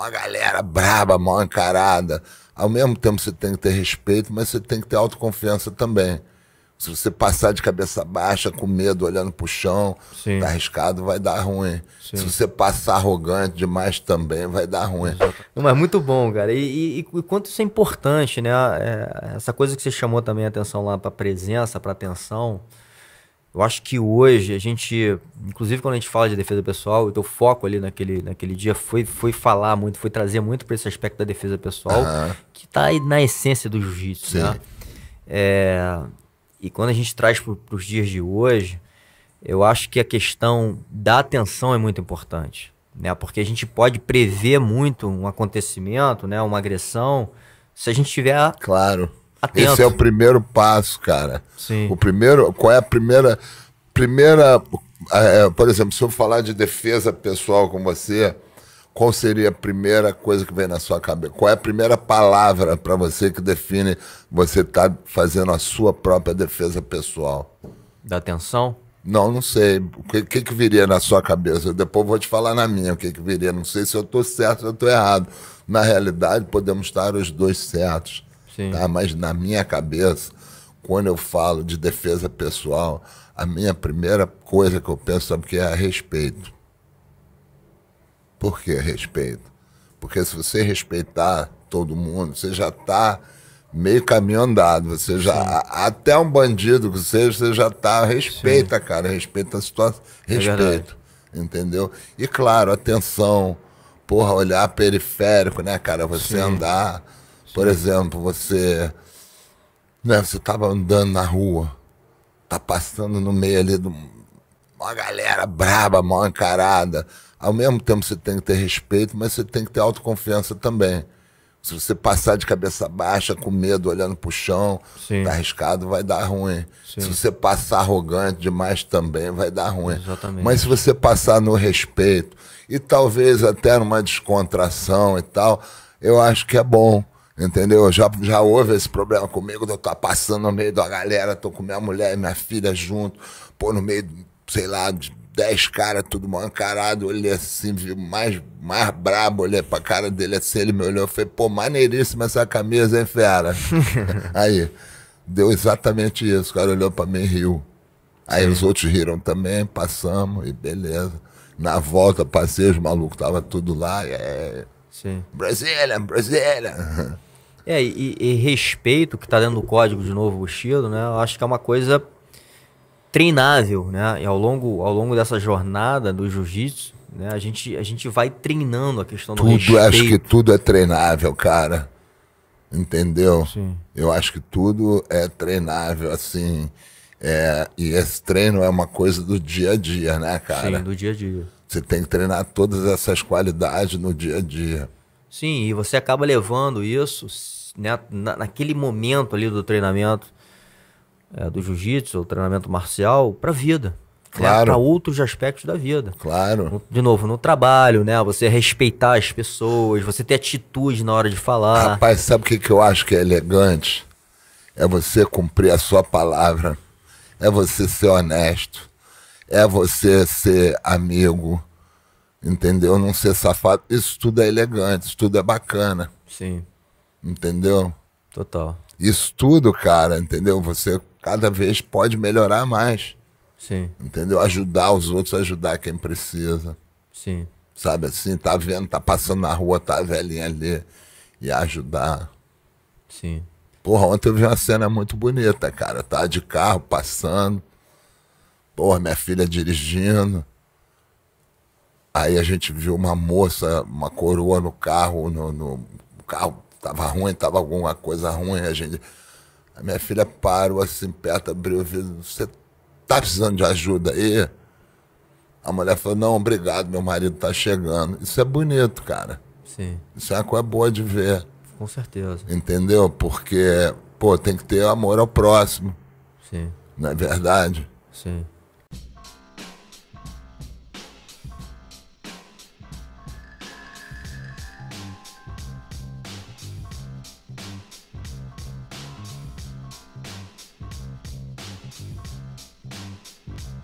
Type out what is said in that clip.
uma galera braba, mal encarada. Ao mesmo tempo você tem que ter respeito, mas você tem que ter autoconfiança também. Se você passar de cabeça baixa, com medo, olhando pro chão, Sim. tá arriscado, vai dar ruim. Sim. Se você passar arrogante demais também, vai dar ruim. Não, mas muito bom, cara. E, e, e quanto isso é importante, né? É, essa coisa que você chamou também a atenção lá pra presença, pra atenção. Eu acho que hoje a gente, inclusive quando a gente fala de defesa pessoal, o teu foco ali naquele, naquele dia foi, foi falar muito, foi trazer muito para esse aspecto da defesa pessoal, uhum. que está aí na essência do jiu-jitsu, né? É, e quando a gente traz para os dias de hoje, eu acho que a questão da atenção é muito importante, né? Porque a gente pode prever muito um acontecimento, né? Uma agressão, se a gente tiver claro Atento. Esse é o primeiro passo, cara. Sim. O primeiro, qual é a primeira, primeira, é, é, por exemplo, se eu falar de defesa pessoal com você, qual seria a primeira coisa que vem na sua cabeça? Qual é a primeira palavra para você que define você tá fazendo a sua própria defesa pessoal? Da atenção? Não, não sei. O que, que, que, viria na sua cabeça? Depois vou te falar na minha o que, que viria. Não sei se eu estou certo ou estou errado. Na realidade, podemos estar os dois certos. Sim. Tá? Mas na minha cabeça, quando eu falo de defesa pessoal, a minha primeira coisa que eu penso é que é respeito. Por que respeito? Porque se você respeitar todo mundo, você já está meio caminho andado. Você já, até um bandido que seja, você já está. Respeita, Sim. cara, respeita a situação. É respeito. É entendeu? E claro, atenção, porra, olhar periférico, né, cara? Você Sim. andar por exemplo, você. Né, você tava andando na rua, tá passando no meio ali de uma galera braba, mal encarada. Ao mesmo tempo você tem que ter respeito, mas você tem que ter autoconfiança também. Se você passar de cabeça baixa, com medo, olhando pro chão, Sim. tá arriscado, vai dar ruim. Sim. Se você passar arrogante demais também, vai dar ruim. Exatamente. Mas se você passar no respeito e talvez até numa descontração e tal, eu acho que é bom. Entendeu? Já, já houve esse problema comigo, eu estar tá passando no meio da galera, tô com minha mulher e minha filha junto, pô, no meio, sei lá, de dez caras, tudo mal encarado, olhei assim, vi mais, mais brabo, olhei pra cara dele assim, ele me olhou, e falei, pô, maneiríssima essa camisa, hein, fera? Aí, deu exatamente isso, o cara olhou pra mim e riu. Aí Sim. os outros riram também, passamos e beleza. Na volta, passei, os malucos, tava tudo lá, e é... Sim. Brasília, Brasília. É, e, e respeito que está dentro do código de novo o estilo, né? Eu acho que é uma coisa treinável, né? E ao longo, ao longo dessa jornada do jiu-jitsu, né? A gente, a gente vai treinando a questão do tudo, respeito. Acho que tudo é treinável, cara. Entendeu? Sim. Eu acho que tudo é treinável, assim. É, e esse treino é uma coisa do dia a dia, né, cara? Sim, do dia a dia. Você tem que treinar todas essas qualidades no dia a dia. Sim, e você acaba levando isso né, na, naquele momento ali do treinamento é, do jiu-jitsu, ou treinamento marcial, para a vida. Né, claro. Né, para outros aspectos da vida. Claro. De novo, no trabalho, né? Você respeitar as pessoas, você ter atitude na hora de falar. Rapaz, sabe o que, que eu acho que é elegante? É você cumprir a sua palavra. É você ser honesto. É você ser amigo. Entendeu? Não ser safado. Isso tudo é elegante, isso tudo é bacana. Sim. Entendeu? Total. Isso tudo, cara, entendeu? Você cada vez pode melhorar mais. Sim. Entendeu? Ajudar os outros, ajudar quem precisa. Sim. Sabe assim, tá vendo, tá passando na rua, tá a velhinha ali. E ajudar. Sim. Porra, ontem eu vi uma cena muito bonita, cara. Tá de carro passando. Porra, minha filha dirigindo. Aí a gente viu uma moça, uma coroa no carro, no, no carro Tava ruim, tava alguma coisa ruim, a gente. A minha filha parou assim perto, abriu o vidro. Você tá precisando de ajuda aí? A mulher falou, não, obrigado, meu marido tá chegando. Isso é bonito, cara. Sim. Isso é uma coisa boa de ver. Com certeza. Entendeu? Porque, pô, tem que ter amor ao próximo. Sim. Não é verdade? Sim.